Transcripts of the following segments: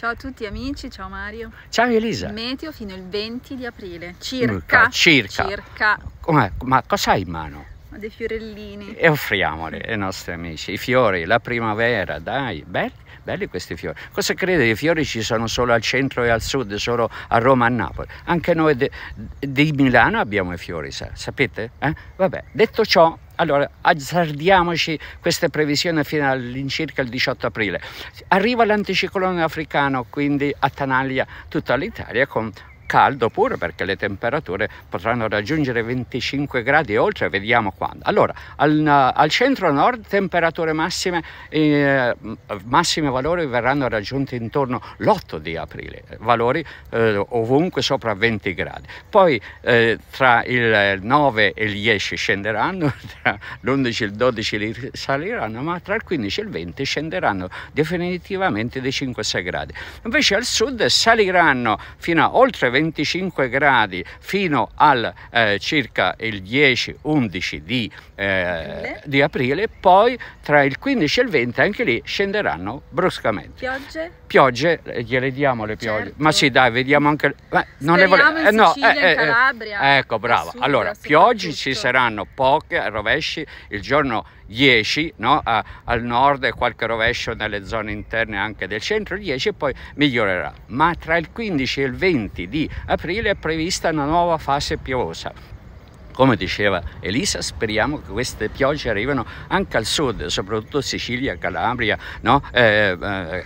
Ciao a tutti amici, ciao Mario. Ciao Elisa. Meteo fino il 20 di aprile, circa. Circa. circa. Ma, ma cosa hai in mano? Dei fiorellini. E offriamoli ai nostri amici. I fiori, la primavera, dai, belli, belli questi fiori. Cosa credi, I fiori ci sono solo al centro e al sud, solo a Roma e a Napoli. Anche noi di Milano abbiamo i fiori, sapete? Eh? Vabbè, detto ciò, allora, azzardiamoci queste previsioni fino all'incirca il 18 aprile. Arriva l'anticiclone africano, quindi attanaglia tutta l'Italia con caldo pure perché le temperature potranno raggiungere 25 gradi e oltre, vediamo quando. Allora, al, al centro-nord temperature massime, eh, massimi valori verranno raggiunti intorno l'8 di aprile, valori eh, ovunque sopra 20 gradi. Poi eh, tra il 9 e il 10 scenderanno, tra l'11 e il 12 li saliranno, ma tra il 15 e il 20 scenderanno definitivamente di 5-6 gradi. Invece al sud saliranno fino a oltre 20 25 gradi fino al eh, circa il 10-11 di, eh, di, aprile, poi tra il 15 e il 20 anche lì scenderanno bruscamente. Piogge? Piogge, eh, gliele diamo le piogge, certo. ma sì dai, vediamo anche... Beh, non le volevo... Eh, no, Sicilia, eh, eh, Calabria, ecco, brava. Sud, allora, piogge ci saranno poche, rovesci, il giorno 10 no? a, al nord e qualche rovescio nelle zone interne anche del centro 10 e poi migliorerà ma tra il 15 e il 20 di aprile è prevista una nuova fase piovosa come diceva Elisa, speriamo che queste piogge arrivino anche al sud, soprattutto Sicilia, Calabria, no? Eh,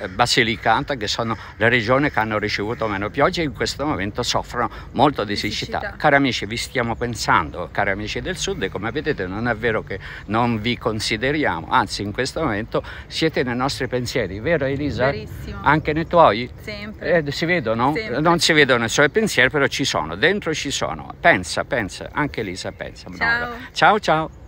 eh, Basilicata, che sono le regioni che hanno ricevuto meno piogge e in questo momento soffrono molto di siccità. siccità. Cari amici, vi stiamo pensando, cari amici del sud, e come vedete non è vero che non vi consideriamo, anzi in questo momento siete nei nostri pensieri, vero Elisa? Verissimo. Anche nei tuoi? Sempre. Eh, si vedono? Sempre. Non si vedono i suoi pensieri, però ci sono, dentro ci sono. Pensa, pensa, anche Elisa sapienza. Ciao ciao. ciao.